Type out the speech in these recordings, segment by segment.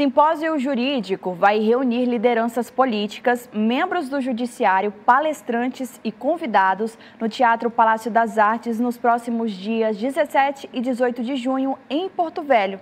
Simpósio Jurídico vai reunir lideranças políticas, membros do Judiciário, palestrantes e convidados no Teatro Palácio das Artes nos próximos dias 17 e 18 de junho, em Porto Velho.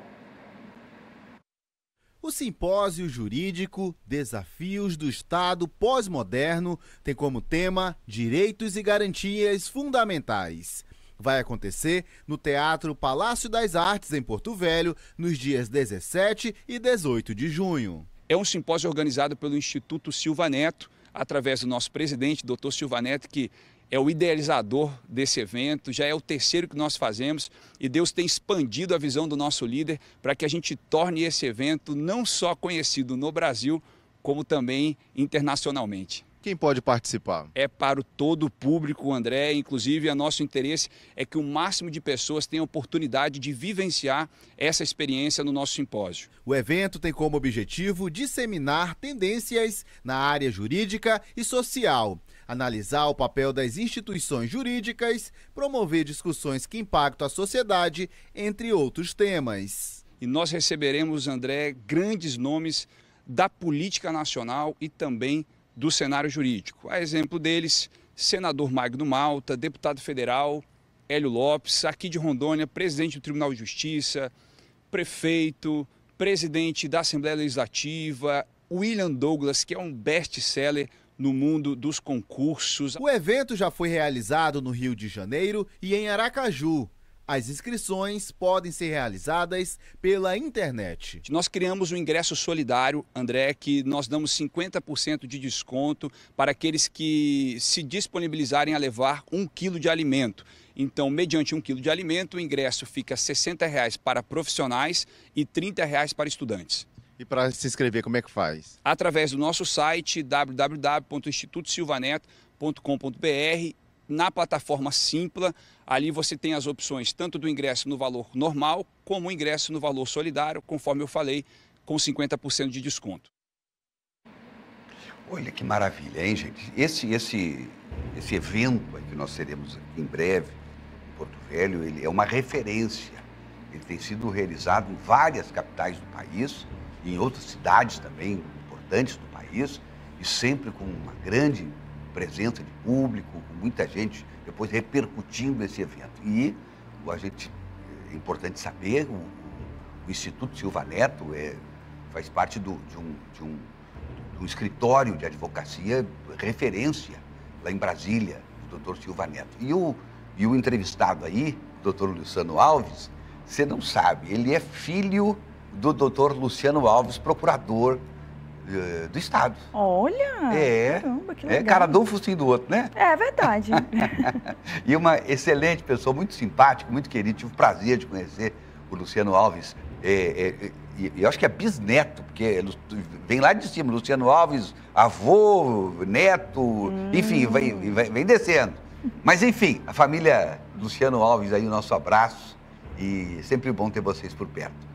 O simpósio jurídico Desafios do Estado Pós-Moderno tem como tema Direitos e Garantias Fundamentais vai acontecer no Teatro Palácio das Artes, em Porto Velho, nos dias 17 e 18 de junho. É um simpósio organizado pelo Instituto Silva Neto, através do nosso presidente, doutor Silva Neto, que é o idealizador desse evento, já é o terceiro que nós fazemos e Deus tem expandido a visão do nosso líder para que a gente torne esse evento não só conhecido no Brasil, como também internacionalmente. Quem pode participar? É para todo o público, André. Inclusive, o é nosso interesse é que o máximo de pessoas tenha oportunidade de vivenciar essa experiência no nosso simpósio. O evento tem como objetivo disseminar tendências na área jurídica e social, analisar o papel das instituições jurídicas, promover discussões que impactam a sociedade, entre outros temas. E nós receberemos, André, grandes nomes da política nacional e também da do cenário jurídico. A exemplo deles, senador Magno Malta, deputado federal Hélio Lopes, aqui de Rondônia, presidente do Tribunal de Justiça, prefeito, presidente da Assembleia Legislativa, William Douglas, que é um best-seller no mundo dos concursos. O evento já foi realizado no Rio de Janeiro e em Aracaju, as inscrições podem ser realizadas pela internet. Nós criamos um ingresso solidário, André, que nós damos 50% de desconto para aqueles que se disponibilizarem a levar um quilo de alimento. Então, mediante um quilo de alimento, o ingresso fica R$ 60,00 para profissionais e R$ 30,00 para estudantes. E para se inscrever, como é que faz? Através do nosso site www.institutosilvaneto.com.br na plataforma Simpla, ali você tem as opções tanto do ingresso no valor normal, como o ingresso no valor solidário, conforme eu falei, com 50% de desconto. Olha que maravilha, hein, gente? Esse, esse, esse evento que nós teremos em breve em Porto Velho, ele é uma referência. Ele tem sido realizado em várias capitais do país, em outras cidades também importantes do país, e sempre com uma grande presença de público, com muita gente depois repercutindo esse evento. E a gente, é importante saber, o, o Instituto Silva Neto é, faz parte do, de, um, de, um, de um escritório de advocacia referência lá em Brasília, do doutor Silva Neto. E o, e o entrevistado aí, o doutor Luciano Alves, você não sabe, ele é filho do doutor Luciano Alves, procurador eh, do Estado. Olha! É, caramba, que é, legal. É, cara de um focinho do outro, né? É verdade. e uma excelente pessoa, muito simpática, muito querida. Tive o prazer de conhecer o Luciano Alves. É, é, e eu acho que é bisneto, porque é vem lá de cima, Luciano Alves, avô, neto, hum. enfim, vem, vem, vem descendo. Mas enfim, a família Luciano Alves aí, o nosso abraço e sempre bom ter vocês por perto.